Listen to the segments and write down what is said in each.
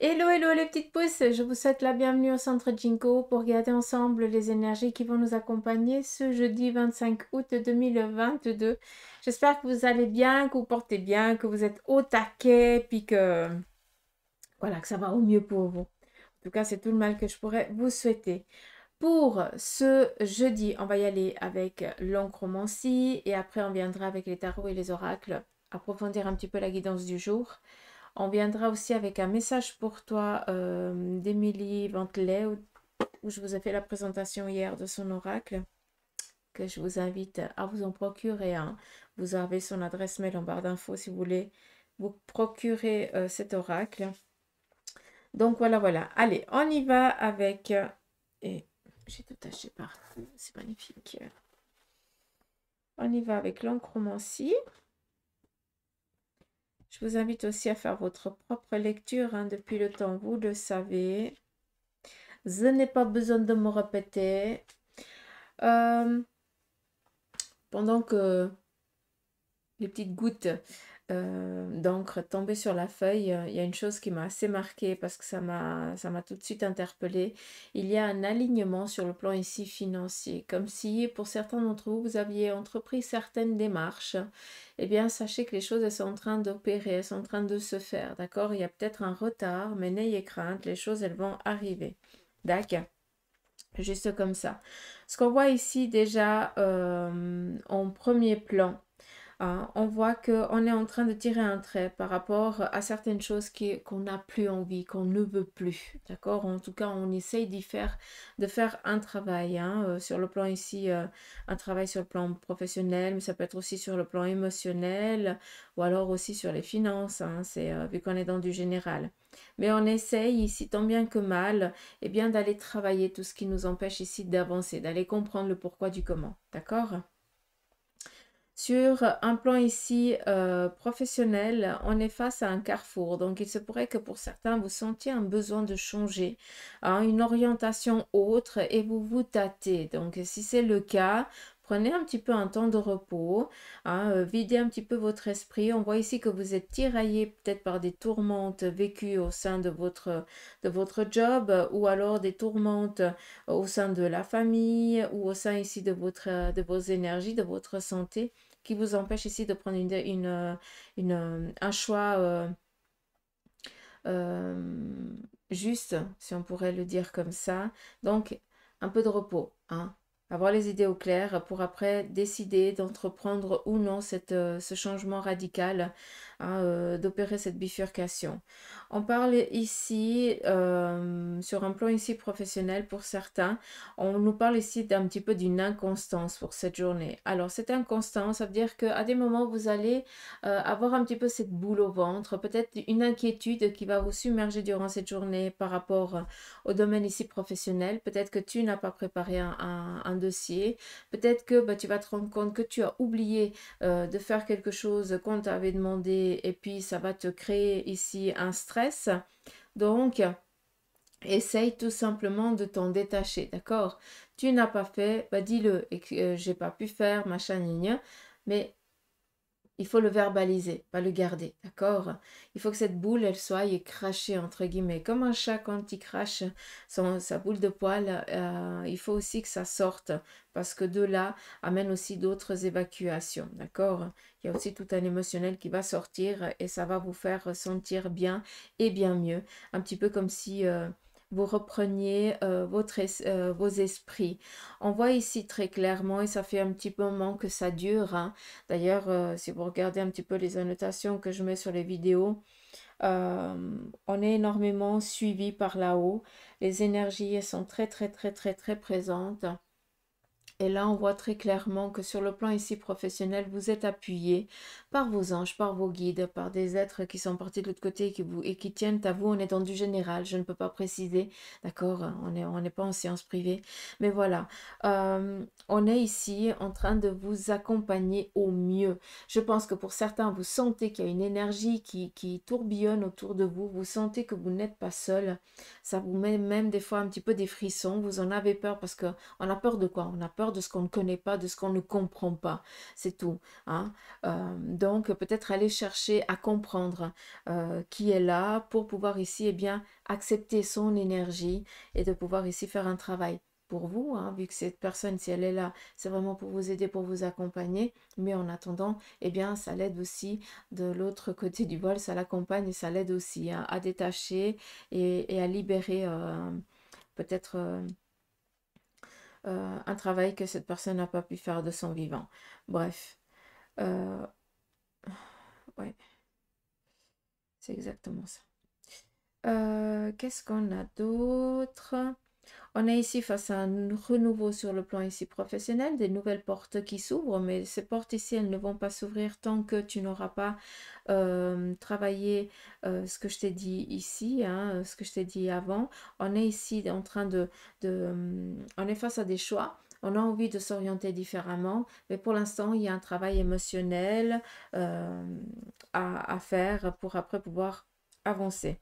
Hello, hello les petites pouces, je vous souhaite la bienvenue au Centre Jinko pour garder ensemble les énergies qui vont nous accompagner ce jeudi 25 août 2022. J'espère que vous allez bien, que vous portez bien, que vous êtes au taquet, puis que voilà, que ça va au mieux pour vous. En tout cas, c'est tout le mal que je pourrais vous souhaiter. Pour ce jeudi, on va y aller avec l'encromancie et après on viendra avec les tarots et les oracles approfondir un petit peu la guidance du jour. On viendra aussi avec un message pour toi euh, d'Emilie Ventelet, où, je vous ai fait la présentation hier de son oracle, que je vous invite à vous en procurer. Vous avez son adresse mail en barre d'infos si vous voulez vous procurer euh, cet oracle. Donc voilà, voilà. Allez, on y va avec... Euh, et j'ai tout taché partout, c'est magnifique. On y va avec l'encromancie. Je vous invite aussi à faire votre propre lecture hein, depuis le temps, vous le savez. Je n'ai pas besoin de me répéter. Euh, pendant que les petites gouttes d'encre euh, donc, tomber sur la feuille, euh, il y a une chose qui m'a assez marquée parce que ça m'a, ça m'a tout de suite interpellée. Il y a un alignement sur le plan ici financier. Comme si pour certains d'entre vous, vous aviez entrepris certaines démarches, eh bien, sachez que les choses, elles sont en train d'opérer, elles sont en train de se faire, d'accord Il y a peut-être un retard, mais n'ayez crainte, les choses, elles vont arriver. D'accord Juste comme ça. Ce qu'on voit ici déjà euh, en premier plan, Hein, on voit qu'on est en train de tirer un trait par rapport à certaines choses qu'on n'a plus envie, qu'on ne veut plus. D'accord En tout cas, on essaye d'y faire, de faire un travail hein, euh, sur le plan ici, euh, un travail sur le plan professionnel, mais ça peut être aussi sur le plan émotionnel ou alors aussi sur les finances, hein, c'est, euh, vu qu'on est dans du général. Mais on essaye ici, tant bien que mal, et eh bien d'aller travailler tout ce qui nous empêche ici d'avancer, d'aller comprendre le pourquoi du comment. D'accord sur un plan ici euh, professionnel, on est face à un carrefour. Donc, il se pourrait que pour certains, vous sentiez un besoin de changer, hein, une orientation autre et vous vous tâtez. Donc, si c'est le cas, Prenez un petit peu un temps de repos, hein, euh, videz un petit peu votre esprit. On voit ici que vous êtes tiraillé peut-être par des tourmentes vécues au sein de votre, de votre job ou alors des tourmentes euh, au sein de la famille ou au sein ici de, votre, de vos énergies, de votre santé qui vous empêche ici de prendre un choix euh, juste, si on pourrait le dire comme ça. Donc, un peu de repos. Hein avoir les idées au clair pour après décider d'entreprendre ou non cette, euh, ce changement radical, hein, euh, d'opérer cette bifurcation. On parle ici, euh, sur un plan ici professionnel pour certains, on nous parle ici d'un petit peu d'une inconstance pour cette journée. Alors cette inconstance, ça veut dire qu'à des moments, vous allez avoir un petit peu cette boule au ventre, peut-être une inquiétude qui va vous submerger durant cette journée par rapport au domaine ici professionnel. Peut-être que tu n'as pas préparé un, domaine dossier. Peut-être que bah, tu vas te rendre compte que tu as oublié euh, de faire quelque chose qu'on t'avait demandé et puis ça va te créer ici un stress. Donc, essaye tout simplement de t'en détacher, d'accord Tu n'as pas fait, bah dis-le, que euh, j'ai pas pu faire, machin, ligne mais il faut le verbaliser, pas le garder, d'accord Il faut que cette boule, elle soit crachée, entre guillemets. Comme un chat, quand il crache sa boule de poil, euh, il faut aussi que ça sorte, parce que de là amène aussi d'autres évacuations, d'accord Il y a aussi tout un émotionnel qui va sortir et ça va vous faire sentir bien et bien mieux. Un petit peu comme si... Euh, vous repreniez euh, votre euh, vos esprits. On voit ici très clairement, et ça fait un petit moment que ça dure. Hein. D'ailleurs, euh, si vous regardez un petit peu les annotations que je mets sur les vidéos, on est énormément suivi par là-haut. Les énergies sont très, très, très, très, très présentes. Et là, on voit très clairement que sur le plan ici professionnel, vous êtes appuyé par vos anges, par vos guides, par des êtres qui sont partis de l'autre côté et qui, vous, et qui tiennent à vous en étant du général, Je ne peux pas préciser, d'accord On n'est on est pas en séance privée. Mais voilà, euh, on est ici en train de vous accompagner au mieux. Je pense que pour certains, vous sentez qu'il y a une énergie qui, qui tourbillonne autour de vous. Vous sentez que vous n'êtes pas seul. Ça vous met même des fois un petit peu des frissons. Vous en avez peur parce qu'on a peur de quoi On a peur de ce qu'on ne connaît pas, de ce qu'on ne comprend pas. C'est tout. Hein euh, donc peut-être aller chercher à comprendre euh, qui est là pour pouvoir ici et eh bien accepter son énergie et de pouvoir ici faire un travail pour vous, hein, vu que cette personne, si elle est là, c'est vraiment pour vous aider, pour vous accompagner. Mais en attendant, et eh bien, ça l'aide aussi de l'autre côté du bol, ça l'accompagne et ça l'aide aussi hein, à détacher et, à libérer euh, peut-être euh, un travail que cette personne n'a pas pu faire de son vivant. Bref ouais. C'est exactement ça. Euh, qu'est-ce qu'on a d'autre On est ici face à un renouveau sur le plan ici professionnel, des nouvelles portes qui s'ouvrent, mais ces portes ici, elles ne vont pas s'ouvrir tant que tu n'auras pas euh, travaillé euh, ce que je t'ai dit ici, hein, ce que je t'ai dit avant. On est ici en train de, de... Hum, on est face à des choix on a envie de s'orienter différemment, mais pour l'instant, il y a un travail émotionnel euh, à, faire pour après pouvoir avancer.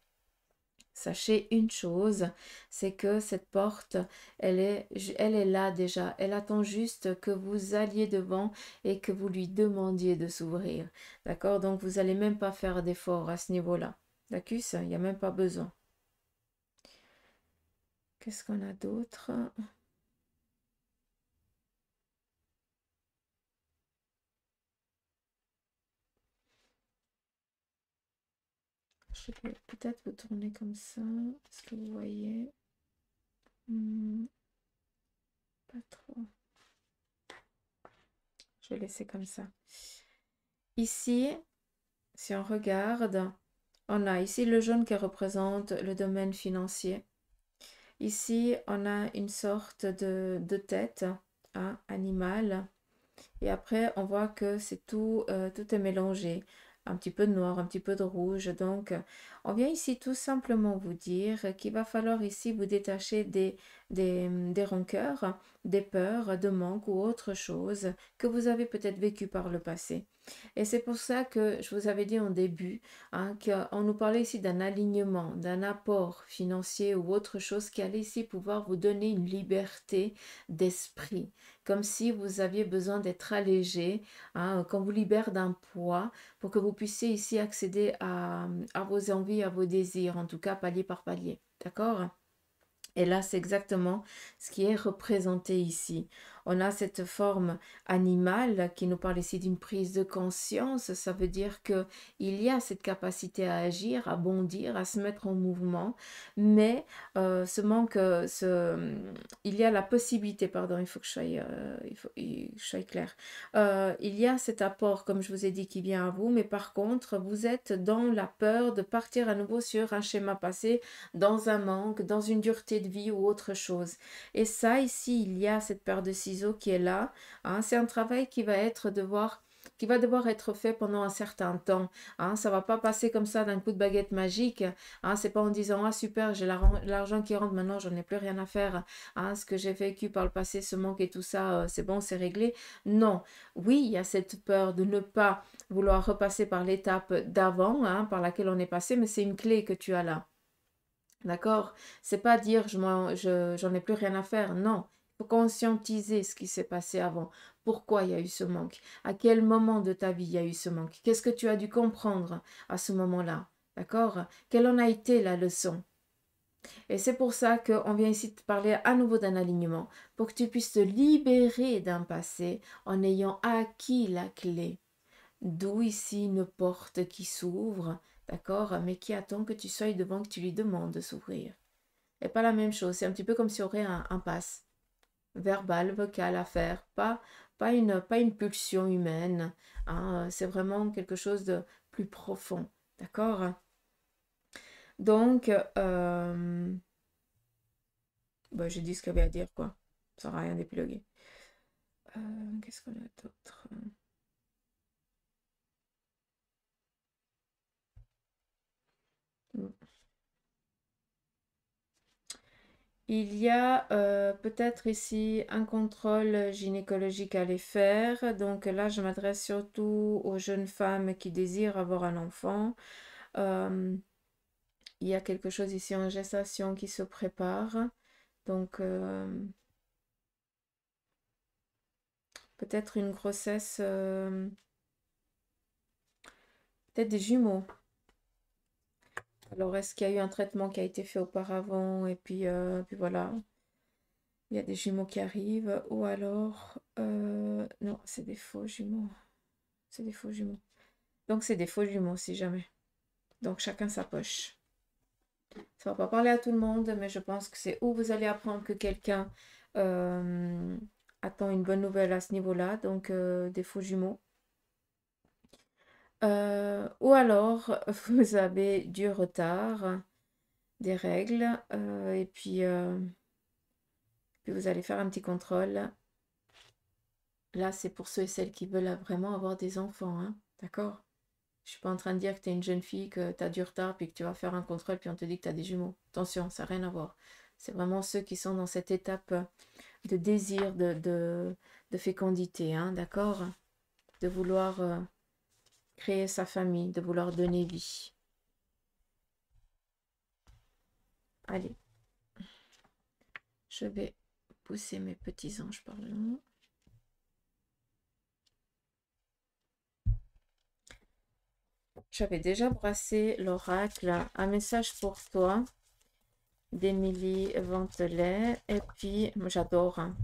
Sachez une chose, c'est que cette porte, elle est, elle est là déjà. Elle attend juste que vous alliez devant et que vous lui demandiez de s'ouvrir. D'accord Donc, vous n'allez même pas faire d'effort à ce niveau-là. D'accord Il n'y a même pas besoin. Qu'est-ce qu'on a d'autre Je vais peut-être vous tourner comme ça. Est-ce que vous voyez hmm, Pas trop. Je vais laisser comme ça. Ici, si on regarde, on a ici le jaune qui représente le domaine financier. Ici, on a une sorte de, tête à hein, animal, Et après, on voit que c'est tout, euh, tout est mélangé un petit peu de noir, un petit peu de rouge. Donc, on vient ici tout simplement vous dire qu'il va falloir ici vous détacher des, des, hum, des rancœurs, des peurs, de manques ou autre chose que vous avez peut-être vécu par le passé. Et c'est pour ça que je vous avais dit en début hein, qu'on nous parlait ici d'un alignement, d'un apport financier ou autre chose qui allait ici pouvoir vous donner une liberté d'esprit, comme si vous aviez besoin d'être allégé, hein, qu'on vous libère d'un poids pour que vous puissiez ici accéder à vos envies à vos désirs, en tout cas palier par palier. D'accord Et là, c'est exactement ce qui est représenté ici. On a cette forme animale qui nous parle ici d'une prise de conscience. Ça veut dire que il y a cette capacité à agir, à bondir, à se mettre en mouvement, mais euh, ce manque, euh, ce, il y a la possibilité, pardon, il faut que je sois, euh, il faut, clair. il y a cet apport, comme je vous ai dit, qui vient à vous, mais par contre, vous êtes dans la peur de partir à nouveau sur un schéma passé, dans un manque, dans une dureté de vie ou autre chose. Et ça, ici, il y a cette peur de si qui est là. Hein. C'est un travail qui va être devoir qui va devoir être fait pendant un certain temps. Hein, ça va pas passer comme ça d'un coup de baguette magique. Hein, c'est pas en disant ah super j'ai l'argent qui rentre maintenant j'en ai plus rien à faire. Hein. ce que j'ai vécu par le passé, ce manque et tout ça, euh, c'est bon c'est réglé. Non, oui il y a cette peur de ne pas vouloir repasser par l'étape d'avant hein, par laquelle on est passé, mais c'est une clé que tu as là. D'accord C'est pas dire je j'en ai plus rien à faire. Non, conscientiser ce qui s'est passé avant. Pourquoi il y a eu ce manque À quel moment de ta vie il y a eu ce manque Qu'est-ce que tu as dû comprendre à ce moment-là D'accord Quelle en a été la leçon et c'est pour ça qu'on vient ici te parler à nouveau d'un alignement, pour que tu puisses te libérer d'un passé en ayant acquis la clé. D'où ici une porte qui s'ouvre, d'accord, mais qui attend que tu sois devant, que tu lui demandes de s'ouvrir. Et pas la même chose, c'est un petit peu comme si on aurait un, impasse verbal vocal à faire, pas, pas, une, pas une pulsion humaine. Hein, euh, c'est vraiment quelque chose de plus profond. D'accord Donc, euh, bah, j'ai dit ce qu'il y avait à dire, quoi. Ça sert rien d'épiloguer. Euh, qu'est-ce qu'on a d'autre Il y a euh, peut-être ici un contrôle gynécologique à les faire. Donc là, je m'adresse surtout aux jeunes femmes qui désirent avoir un enfant. Euh, il y a quelque chose ici en gestation qui se prépare. Donc, euh, peut-être une grossesse, peut-être des jumeaux. Alors, est-ce qu'il y a eu un traitement qui a été fait auparavant et puis, euh, puis voilà, il y a des jumeaux qui arrivent ou alors, euh, non, c'est des faux jumeaux. C'est des faux jumeaux. Donc, c'est des faux jumeaux si jamais. Donc, chacun sa poche. Ça va pas parler à tout le monde, mais je pense que c'est où vous allez apprendre que quelqu'un euh, attend une bonne nouvelle à ce niveau-là, donc des faux jumeaux. Euh, ou alors, vous avez du retard, des règles, euh, et puis, euh, puis vous allez faire un petit contrôle. Là, c'est pour ceux et celles qui veulent vraiment avoir des enfants, hein, d'accord Je suis pas en train de dire que tu es une jeune fille, que tu as du retard, puis que tu vas faire un contrôle, puis on te dit que tu as des jumeaux. Attention, ça n'a rien à voir. C'est vraiment ceux qui sont dans cette étape de désir, de, de, de fécondité, hein, d'accord De vouloir créer sa famille, de vouloir donner vie. Allez, je vais pousser mes petits anges par le long. J'avais déjà brassé l'oracle, un message pour toi d'Emilie Ventelet. Et puis, j'adore, hein.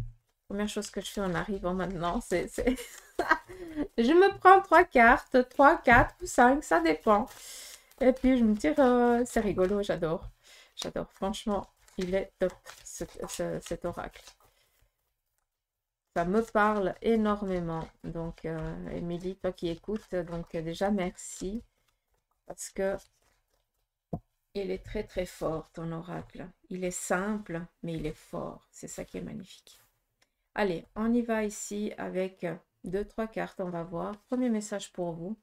Première chose que je fais en arrivant maintenant, c'est... je me prends trois cartes, trois, quatre ou cinq, ça dépend. Et puis je me dis euh, c'est rigolo, j'adore. J'adore, franchement, il est top, cet oracle. Ça me parle énormément. Donc, Emilie, euh, Émilie, toi qui écoutes, donc déjà merci. Parce que il est très très fort ton oracle. Il est simple, mais il est fort. C'est ça qui est magnifique. Allez, on y va ici avec deux, trois cartes, on va voir. Premier message pour vous.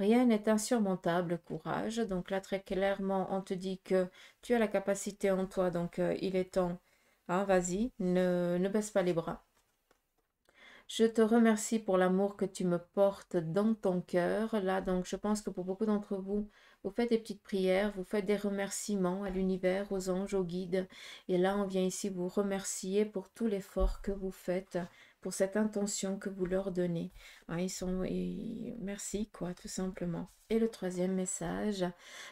Rien n'est insurmontable, courage. Donc là, très clairement, on te dit que tu as la capacité en toi, donc euh, il est temps. Hein, vas-y, ne, ne baisse pas les bras. Je te remercie pour l'amour que tu me portes dans ton cœur. Là, donc, je pense que pour beaucoup d'entre vous, vous faites des petites prières, vous faites des remerciements à l'univers, aux anges, aux guides. Et là, on vient ici vous remercier pour tout l'effort que vous faites, pour cette intention que vous leur donnez. Hein, ils sont, merci quoi, tout simplement. Et le troisième message,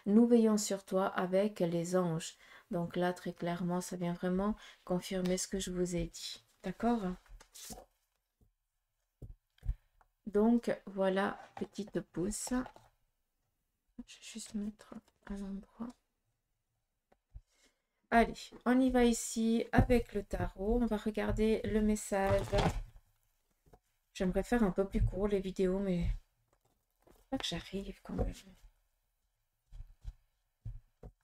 nous veillons sur toi avec les anges. Donc là, très clairement, ça vient vraiment confirmer ce que je vous ai dit. D'accord donc voilà, petite pouce. Je vais juste mettre à l'endroit. Allez, on y va ici avec le tarot. On va regarder le message. J'aimerais faire un peu plus court les vidéos, mais pas que j'arrive quand même.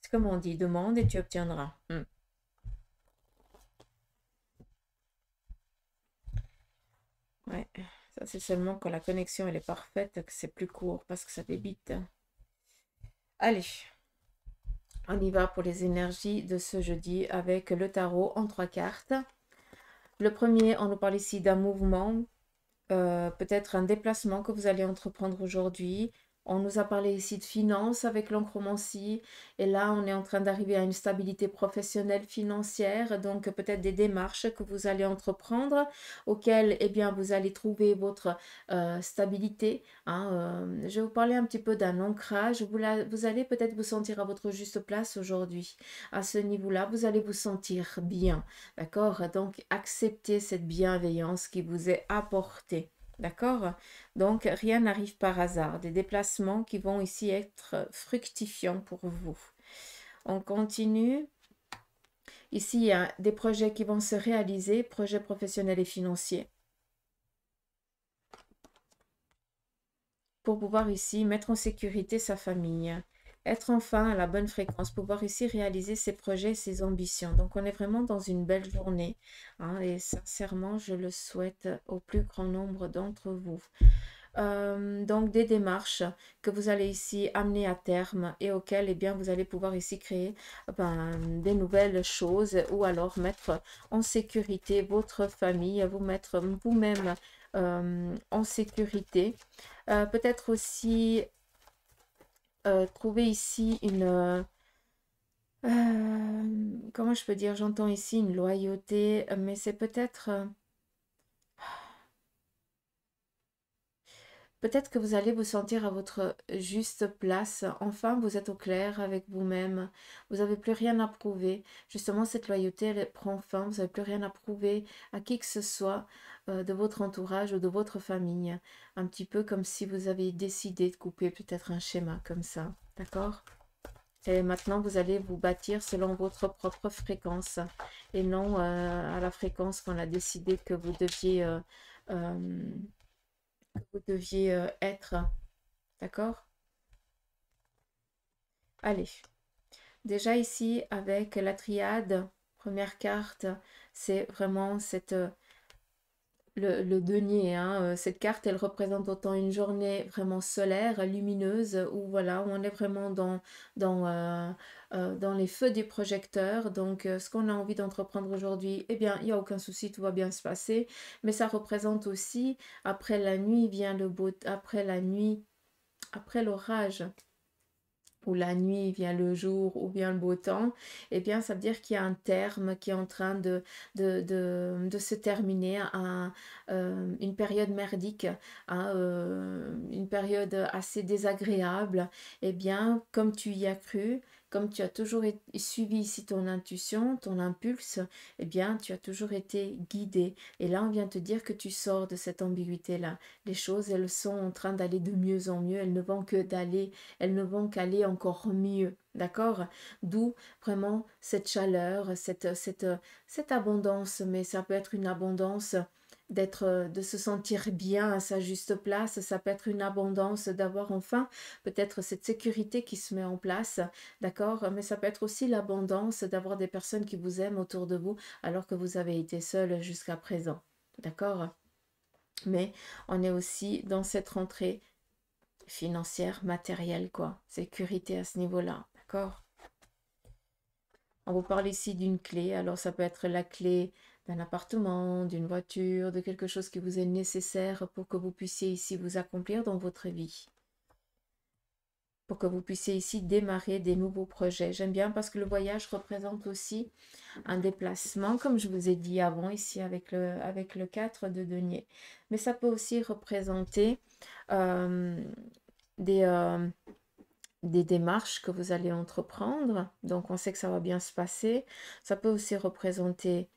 C'est comme on dit, demande et tu obtiendras. Hmm. Ouais, ça c'est seulement quand la connexion elle est parfaite que c'est plus court parce que ça débite. Allez, on y va pour les énergies de ce jeudi avec le tarot en trois cartes. Le premier, on nous parle ici d'un mouvement, euh, peut-être un déplacement que vous allez entreprendre aujourd'hui, on nous a parlé ici de finances avec l'encromancie et là on est en train d'arriver à une stabilité professionnelle financière, donc peut-être des démarches que vous allez entreprendre auxquelles eh bien, vous allez trouver votre euh, stabilité. Hein, euh. je vais vous parler un petit peu d'un ancrage. Vous, vous allez peut-être vous sentir à votre juste place aujourd'hui. À ce niveau-là, vous allez vous sentir bien. D'accord Donc acceptez cette bienveillance qui vous est apportée. D'accord Donc, rien n'arrive par hasard. Des déplacements qui vont ici être fructifiants pour vous. On continue. Ici, il y a des projets qui vont se réaliser, projets professionnels et financiers. Pour pouvoir ici mettre en sécurité sa famille être enfin à la bonne fréquence, pouvoir ici réaliser ses projets, ses ambitions. Donc on est vraiment dans une belle journée hein, et sincèrement je le souhaite au plus grand nombre d'entre vous. Euh, donc des démarches que vous allez ici amener à terme et auxquelles eh bien, vous allez pouvoir ici créer ben, des nouvelles choses ou alors mettre en sécurité votre famille, vous mettre vous-même euh, en sécurité. Euh, peut-être aussi euh, trouver ici une... Euh, euh, comment je peux dire J'entends ici une loyauté, mais c'est peut-être... Peut-être que vous allez vous sentir à votre juste place. Enfin, vous êtes au clair avec vous-même. Vous n'avez plus rien à prouver. Justement, cette loyauté, elle prend fin. Vous n'avez plus rien à prouver à qui que ce soit. Euh, de votre entourage ou de votre famille. Un petit peu comme si vous avez décidé de couper peut-être un schéma comme ça. D'accord et maintenant, vous allez vous bâtir selon votre propre fréquence et non euh, à la fréquence qu'on a décidé que vous deviez, que euh, vous deviez être. D'accord Allez. Déjà ici, avec la triade, première carte, c'est vraiment cette le, denier. Hein. Euh, cette carte, elle représente autant une journée vraiment solaire, lumineuse, où voilà, on est vraiment dans, dans, euh, euh, dans les feux des projecteurs. Donc, ce qu'on a envie d'entreprendre aujourd'hui, eh bien, il n'y a aucun souci, tout va bien se passer. Mais ça représente aussi, après la nuit vient le beau, après la nuit, après l'orage ou la nuit vient le jour ou bien le beau temps, eh bien ça veut dire qu'il y a un terme qui est en train de, se terminer, un, euh, une période merdique, euh, une période assez désagréable. et eh bien, comme tu y as cru, comme tu as toujours suivi ici ton intuition, ton impulse, eh bien, tu as toujours été guidé. Et là, on vient te dire que tu sors de cette ambiguïté-là. Les choses, elles sont en train d'aller de mieux en mieux. Elles ne vont que d'aller, elles ne vont qu'aller encore mieux. D'accord D'où vraiment cette chaleur, cette, cette, cette abondance, mais ça peut être une abondance d'être euh, de se sentir bien à sa juste place ça peut être une abondance d'avoir enfin peut-être cette sécurité qui se met en place d'accord mais ça peut être aussi l'abondance d'avoir des personnes qui vous aiment autour de vous alors que vous avez été seul jusqu'à présent d'accord mais on est aussi dans cette rentrée financière matérielle quoi sécurité à ce niveau là d'accord on vous parle ici d'une clé alors ça peut être la clé appartement, d'une voiture, de quelque chose qui vous est nécessaire pour que vous puissiez ici vous accomplir dans votre vie. Pour que vous puissiez ici démarrer des nouveaux projets. J'aime bien parce que le voyage représente aussi un déplacement, comme je vous ai dit avant ici avec le, avec le 4 de denier. Mais ça peut aussi représenter euh, des... Euh, des démarches que vous allez entreprendre. Donc on sait que ça va bien se passer. Ça peut aussi représenter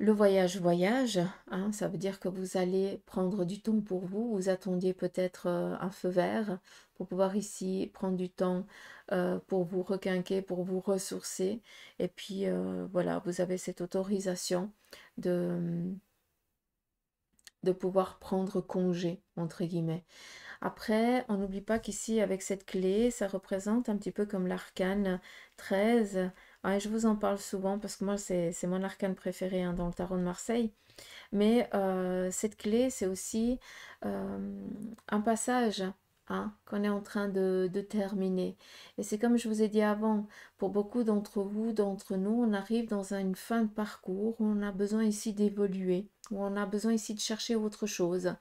le voyage voyage, hein, ça veut dire que vous allez prendre du temps pour vous. Vous attendiez peut-être euh, un feu vert pour pouvoir ici prendre du temps euh, pour vous requinquer, pour vous ressourcer. Et puis euh, voilà, vous avez cette autorisation de, mm, de pouvoir prendre congé, entre guillemets. Après, on n'oublie pas qu'ici, avec cette clé, ça représente un petit peu comme l'arcane 13 je vous en parle souvent parce que moi, c'est mon arcane préféré hein, dans le tarot de Marseille. Mais euh, cette clé, c'est aussi euh, un passage hein, qu'on est en train de, de terminer. Et c'est comme je vous ai dit avant, pour beaucoup d'entre vous, d'entre nous, on arrive dans une fin de parcours on a besoin ici d'évoluer on a besoin ici de chercher autre chose.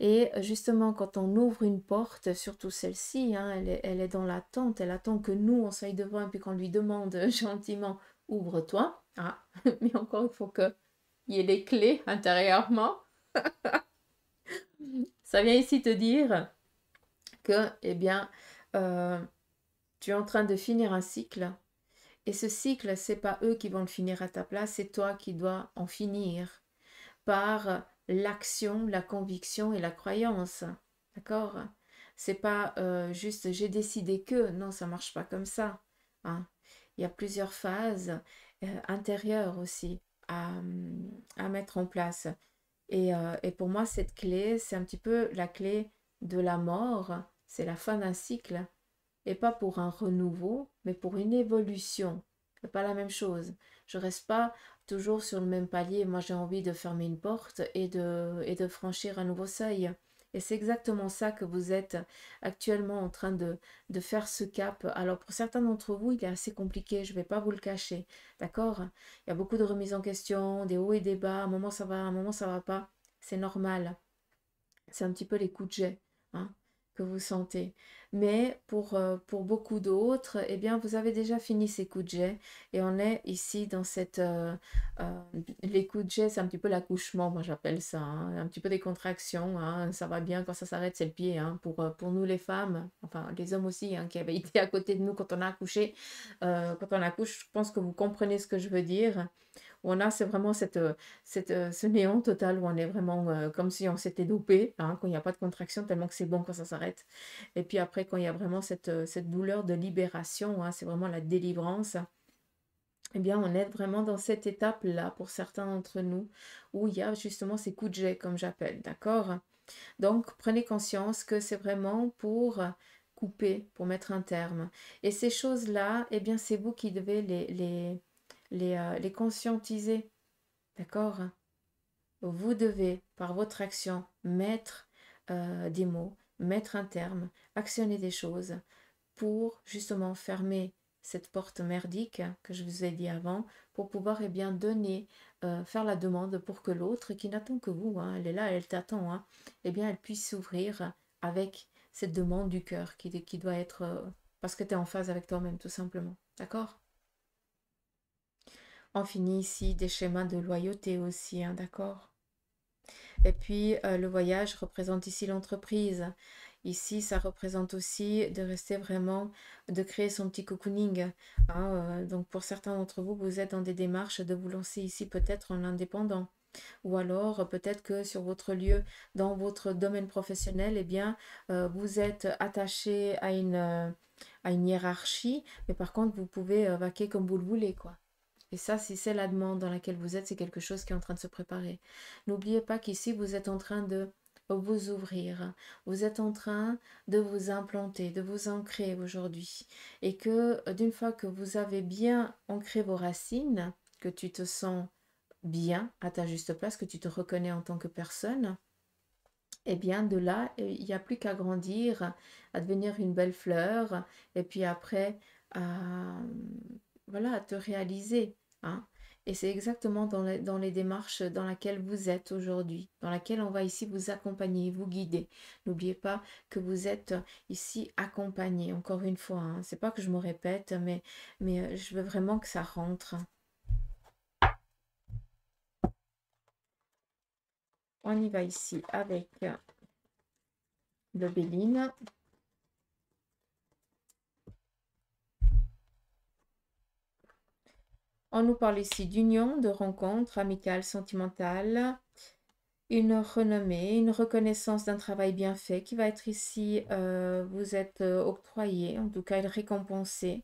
Et euh, justement, quand on ouvre une porte, surtout celle-ci, hein, elle, est dans l'attente, elle attend que nous, on soit devant et puis qu'on lui demande euh, gentiment, ouvre-toi. Ah, mais encore, il faut qu'il y ait les clés intérieurement. Ça vient ici te dire que, eh bien, euh, tu es en train de finir un cycle. Et ce cycle, c'est pas eux qui vont le finir à ta place, c'est toi qui dois en finir par l'action, la conviction et la croyance. D'accord C'est pas euh, juste j'ai décidé que. Non, ça marche pas comme ça. Hein. Il y a plusieurs phases euh, intérieures aussi hum, à, mettre en place. Euh, et pour moi, cette clé, c'est un petit peu la clé de la mort. C'est la fin d'un cycle. Et pas pour un renouveau, mais pour une évolution pas la même chose. Je reste pas toujours sur le même palier. Moi, j'ai envie de fermer une porte et de, et de franchir un nouveau seuil. Et c'est exactement ça que vous êtes actuellement en train de, faire ce cap. Alors pour certains d'entre vous, il est assez compliqué, je ne vais pas vous le cacher. D'accord Il y a beaucoup de remises en question, des hauts et des bas. À un moment ça va, à un moment ça va pas. C'est normal. C'est un petit peu les coups de jet. Hein que vous sentez. Mais pour, euh, pour beaucoup d'autres, eh bien, vous avez déjà fini ces coups de jet et on est ici dans cette... Euh, euh, les coups de jet, c'est un petit peu l'accouchement, moi j'appelle ça, hein, un petit peu des contractions, hein, ça va bien quand ça s'arrête, c'est le pied, hein, pour, pour nous les femmes, enfin les hommes aussi, qui avaient été à côté de nous quand on a accouché, quand on accouche, je pense que vous comprenez ce que je veux dire on a c'est vraiment cette, euh, cette, euh, ce néant total où on est vraiment euh, comme si on s'était dopé, hein, quand il n'y a pas de contraction, tellement que c'est bon quand ça s'arrête. Et puis après, quand il y a vraiment cette, cette douleur de libération, hein, c'est vraiment la délivrance. Eh bien, on est vraiment dans cette étape-là pour certains d'entre nous, où il y a justement ces coups de jet, comme j'appelle, d'accord Donc, prenez conscience que c'est vraiment pour couper, pour mettre un terme. Et ces choses-là, eh bien, c'est vous qui devez les euh, les, conscientiser. D'accord Vous devez, par votre action, mettre euh, des mots, mettre un terme, actionner des choses pour justement fermer cette porte merdique que je vous ai dit avant pour pouvoir et eh bien donner euh, faire la demande pour que l'autre qui n'attend que vous hein, elle est là elle t'attend hein, eh bien elle puisse s'ouvrir avec cette demande du cœur qui, qui doit être parce que tu es en phase avec toi-même tout simplement d'accord on finit ici des schémas de loyauté aussi, hein, d'accord Et puis, euh, le voyage représente ici l'entreprise. Ici, ça représente aussi de rester vraiment, de créer son petit cocooning. Hein, euh, donc, pour certains d'entre vous, vous êtes dans des démarches de vous lancer ici peut-être en indépendant. Ou alors, peut-être que sur votre lieu, dans votre domaine professionnel, eh bien, euh, vous êtes attaché à une, à une hiérarchie, mais par contre, vous pouvez vaquer comme vous le voulez, quoi. Et ça, si c'est la demande dans laquelle vous êtes, c'est quelque chose qui est en train de se préparer. N'oubliez pas qu'ici, vous êtes en train de vous ouvrir. Vous êtes en train de vous implanter, de vous ancrer aujourd'hui. Et que d'une fois que vous avez bien ancré vos racines, que tu te sens bien à ta juste place, que tu te reconnais en tant que personne, eh bien de là, euh, il n'y a plus qu'à grandir, à devenir une belle fleur, et puis après, à, voilà, à te réaliser. Hein. et c'est exactement dans les, démarches dans laquelle vous êtes aujourd'hui, dans laquelle on va ici vous accompagner, vous guider. N'oubliez pas que vous êtes ici accompagné, encore une fois. Hein. C'est pas que je me répète, mais, mais euh, je veux vraiment que ça rentre. Hein. On y va ici avec euh, le béline. On nous parle ici d'union, de rencontre, amicale, sentimentale, une renommée, une reconnaissance d'un travail bien fait qui va être ici, euh, vous êtes euh, octroyé, en tout cas récompensé.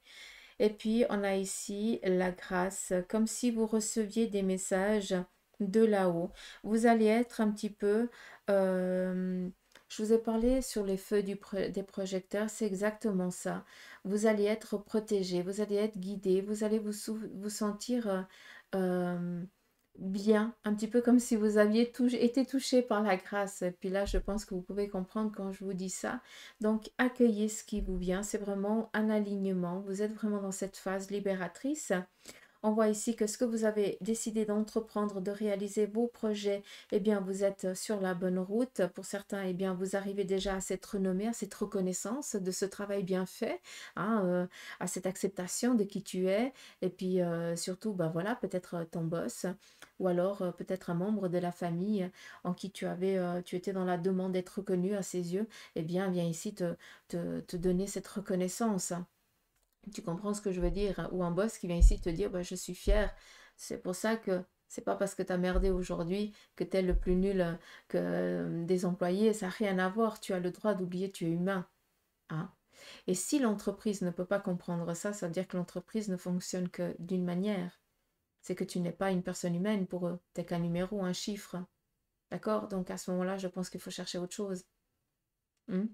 Et puis on a ici la grâce, comme si vous receviez des messages de là-haut. Vous allez être un petit peu euh, je vous ai parlé sur les feux des projecteurs, c'est exactement ça. Vous allez être protégé, vous allez être guidé, vous allez vous, sentir euh, euh, bien, un petit peu comme si vous aviez été touché par la grâce. Et puis là, je pense que vous pouvez comprendre quand je vous dis ça. Donc, accueillez ce qui vous vient, c'est vraiment un alignement. Vous êtes vraiment dans cette phase libératrice. On voit ici que ce que vous avez décidé d'entreprendre, de réaliser vos projets, eh bien, vous êtes sur la bonne route. Pour certains, eh bien, vous arrivez déjà à cette renommée, à cette reconnaissance de ce travail bien fait, hein, euh, à cette acceptation de qui tu es. Et puis, euh, surtout, ben voilà, peut-être euh, ton boss ou alors peut-être un membre de la famille en qui tu avais, tu étais dans la demande d'être reconnu à ses yeux, eh bien, vient ici te donner cette reconnaissance. Tu comprends ce que je veux dire hein, Ou un boss qui vient ici te dire bah, Je suis fier. C'est pour ça que c'est pas parce que tu as merdé aujourd'hui que tu es le plus nul hein, que euh, des employés. Ça n'a rien à voir. Tu as le droit d'oublier, tu es humain. Hein? Et si l'entreprise ne peut pas comprendre ça, ça veut dire que l'entreprise ne fonctionne que d'une manière. C'est que tu n'es pas une personne humaine pour eux. qu'un numéro, un chiffre. D'accord Donc à ce moment-là, je pense qu'il faut chercher autre chose. Hmm?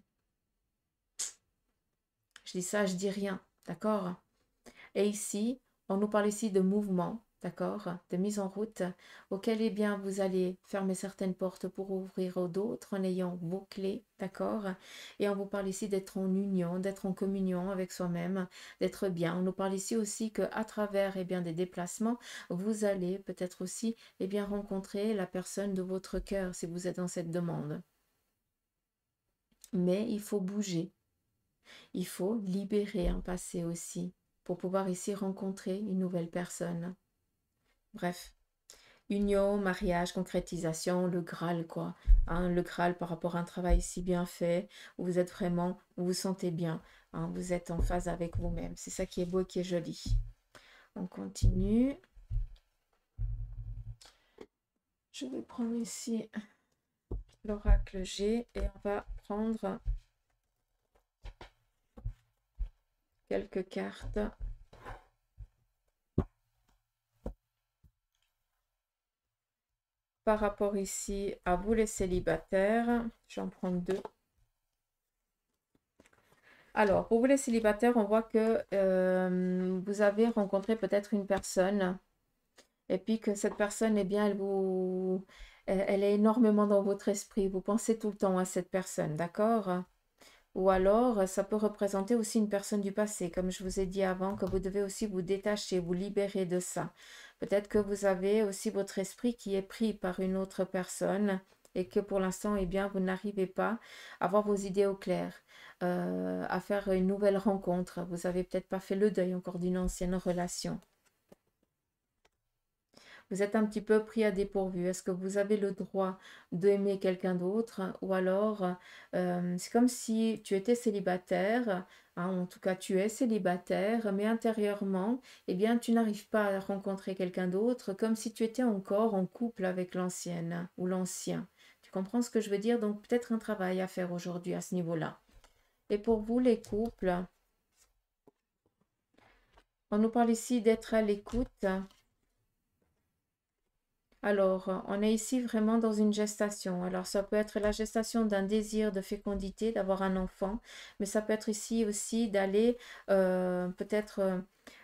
je dis ça, je dis rien. D'accord Et ici, on nous parle ici de mouvement, d'accord De mise en route, auquel eh bien, vous allez fermer certaines portes pour ouvrir d'autres en ayant vos clés, d'accord Et on vous parle ici d'être en union, d'être en communion avec soi-même, d'être bien. On nous parle ici aussi qu'à travers eh bien, des déplacements, vous allez peut-être aussi eh bien, rencontrer la personne de votre cœur si vous êtes dans cette demande mais il faut bouger. Il faut libérer un passé aussi pour pouvoir ici rencontrer une nouvelle personne. Bref, union, mariage, concrétisation, le Graal quoi. Hein, le Graal par rapport à un travail si bien fait, où vous êtes vraiment, où vous sentez bien, hein, vous êtes en phase avec vous-même. C'est ça qui est beau et qui est joli. On continue. Je vais prendre ici l'oracle G et on va prendre quelques cartes. Par rapport ici à vous les célibataires, j'en prends deux. Alors, pour vous les célibataires, on voit que euh, vous avez rencontré peut-être une personne et puis que cette personne, eh bien, elle vous... Elle est énormément dans votre esprit. Vous pensez tout le temps à cette personne, d'accord ou alors, ça peut représenter aussi une personne du passé, comme je vous ai dit avant, que vous devez aussi vous détacher, vous libérer de ça. Peut-être que vous avez aussi votre esprit qui est pris par une autre personne et que pour l'instant, eh bien, vous n'arrivez pas à avoir vos idées au clair, euh, à faire une nouvelle rencontre. Vous n'avez peut-être pas fait le deuil encore d'une ancienne relation vous êtes un petit peu pris à dépourvu. Est-ce que vous avez le droit d'aimer quelqu'un d'autre Ou alors, euh, c'est comme si tu étais célibataire, hein, en tout cas tu es célibataire, mais intérieurement, eh bien tu n'arrives pas à rencontrer quelqu'un d'autre, comme si tu étais encore en couple avec l'ancienne ou l'ancien. Tu comprends ce que je veux dire Donc peut-être un travail à faire aujourd'hui à ce niveau-là. Et pour vous, les couples, on nous parle ici d'être à l'écoute alors, euh, on est ici vraiment dans une gestation. Alors, ça peut être la gestation d'un désir de fécondité, d'avoir un enfant, mais ça peut être ici aussi d'aller euh, peut-être euh,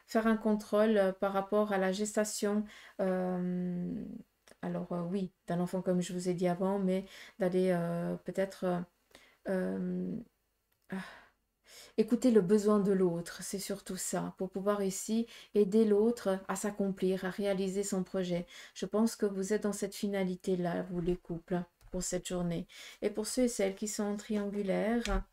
faire un contrôle par rapport à la gestation. alors, oui, d'un enfant comme je vous ai dit avant, mais d'aller peut-être... Ah, Écoutez le besoin de l'autre, c'est surtout ça, pour pouvoir ici aider l'autre à s'accomplir, à réaliser son projet. Je pense que vous êtes dans cette finalité-là, vous les couples, pour cette journée. Et pour ceux et celles qui sont en triangulaires,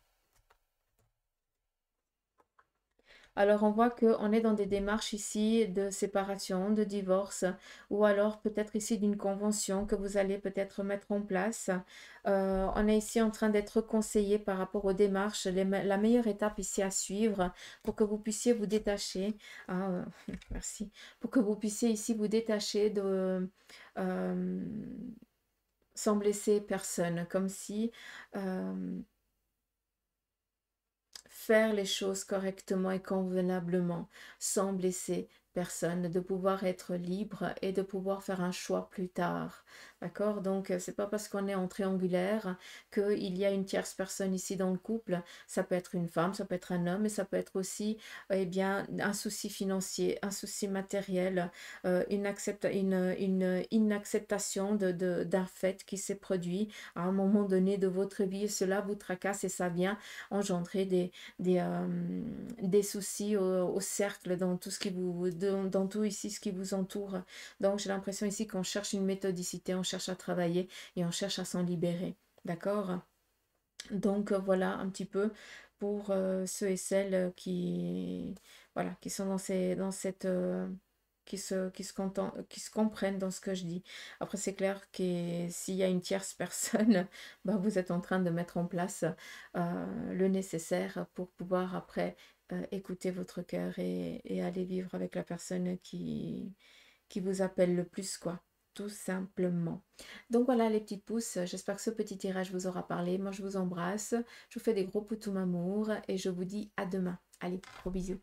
Alors on voit qu'on est dans des démarches ici de séparation, de divorce, ou alors peut-être ici d'une convention que vous allez peut-être mettre en place. Euh, on est ici en train d'être conseillé par rapport aux démarches, la meilleure étape ici à suivre pour que vous puissiez vous détacher. Hein, merci. Pour que vous puissiez ici vous détacher de... Euh, sans blesser personne, comme si euh, faire les choses correctement et convenablement, sans blesser, personne, de pouvoir être libre et de pouvoir faire un choix plus tard. D'accord Donc, euh, c'est pas parce qu'on est en triangulaire que il y a une tierce personne ici dans le couple. Ça peut être une femme, ça peut être un homme, et ça peut être aussi, eh bien, un souci financier, un souci matériel, euh, une, inacceptation d'un de, fait qui s'est produit à un moment donné de votre vie. Et cela vous tracasse et ça vient engendrer des, des, euh, soucis au, cercle dans tout ce qui vous dans tout ici ce qui vous entoure. Donc j'ai l'impression ici qu'on cherche une méthodicité, on cherche à travailler et on cherche à s'en libérer. D'accord Donc euh, voilà un petit peu pour euh, ceux et celles euh, qui, voilà, qui sont dans, ces, dans cette... qui se, qui, se qui se comprennent dans ce que je dis. Après, c'est clair que s'il y a une tierce personne, bah, vous êtes en train de mettre en place le nécessaire pour pouvoir après écoutez euh, écouter votre cœur et, allez aller vivre avec la personne qui, qui vous appelle le plus, quoi. Tout simplement. Donc voilà les petites pouces. J'espère que ce petit tirage vous aura parlé. Moi, je vous embrasse. Je vous fais des gros poutous amour et je vous dis à demain. Allez, gros bisous.